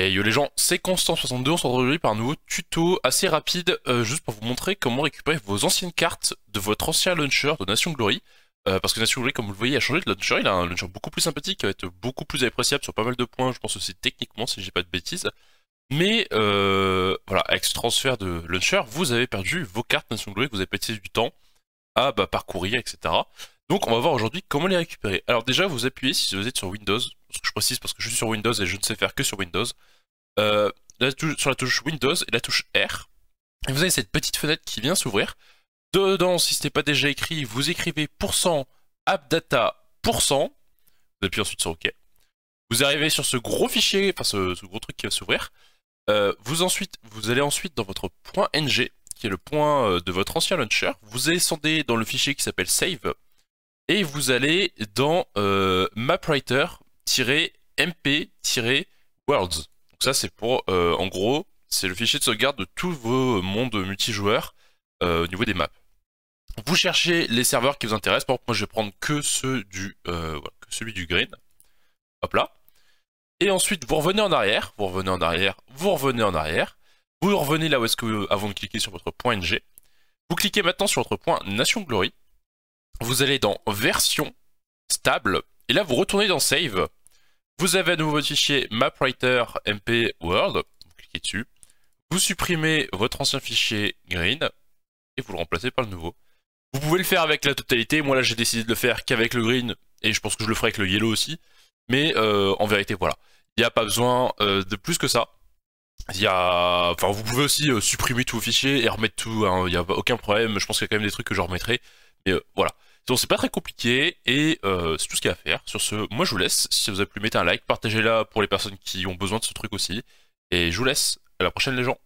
Et yo les gens, c'est Constant62, on se retrouve par un nouveau tuto assez rapide, euh, juste pour vous montrer comment récupérer vos anciennes cartes de votre ancien launcher de Nation Glory. Euh, parce que Nation Glory, comme vous le voyez, a changé de launcher, il a un launcher beaucoup plus sympathique, qui va être beaucoup plus appréciable sur pas mal de points, je pense aussi techniquement, si j'ai pas de bêtises. Mais euh, voilà, avec ce transfert de launcher, vous avez perdu vos cartes Nation Glory, vous avez passé du temps à bah, parcourir, etc. Donc on va voir aujourd'hui comment les récupérer. Alors déjà vous appuyez si vous êtes sur Windows, ce que je précise parce que je suis sur Windows et je ne sais faire que sur Windows, euh, sur la touche Windows et la touche R, et vous avez cette petite fenêtre qui vient s'ouvrir. Dedans, si ce n'est pas déjà écrit, vous écrivez appdata vous appuyez ensuite sur OK. Vous arrivez sur ce gros fichier, enfin ce, gros truc qui va s'ouvrir. Euh, vous, ensuite, vous allez ensuite dans votre .ng, qui est le point euh, de votre ancien launcher. Vous descendez dans le fichier qui s'appelle save, et vous allez dans euh, mapwriter-mp-worlds. Donc ça c'est pour, euh, en gros, c'est le fichier de sauvegarde de tous vos mondes multijoueurs euh, au niveau des maps. Vous cherchez les serveurs qui vous intéressent. moi je vais prendre que, ceux du, celui du green. Hop là. Et ensuite, vous revenez en arrière, vous revenez en arrière, vous revenez en arrière. Vous revenez là où est-ce que vous, avant de cliquer sur votre point NG. Vous cliquez maintenant sur votre point Nation Glory vous allez dans version, stable, et là vous retournez dans save. Vous avez à nouveau votre fichier MapWriter MP World, vous cliquez dessus, vous supprimez votre ancien fichier green, et vous le remplacez par le nouveau. Vous pouvez le faire avec la totalité, moi là j'ai décidé de le faire qu'avec le green, et je pense que je le ferai avec le yellow aussi, mais euh, en vérité voilà, il n'y a pas besoin euh, de plus que ça. Il y a... enfin, vous pouvez aussi euh, supprimer tous vos fichiers et remettre tout, hein. il n'y a aucun problème, je pense qu'il y a quand même des trucs que je remettrai, mais voilà. Donc c'est pas très compliqué et euh, c'est tout ce qu'il y a à faire. Sur ce, moi je vous laisse. Si ça vous a plu, mettez un like, partagez-la pour les personnes qui ont besoin de ce truc aussi. Et je vous laisse. À la prochaine les gens.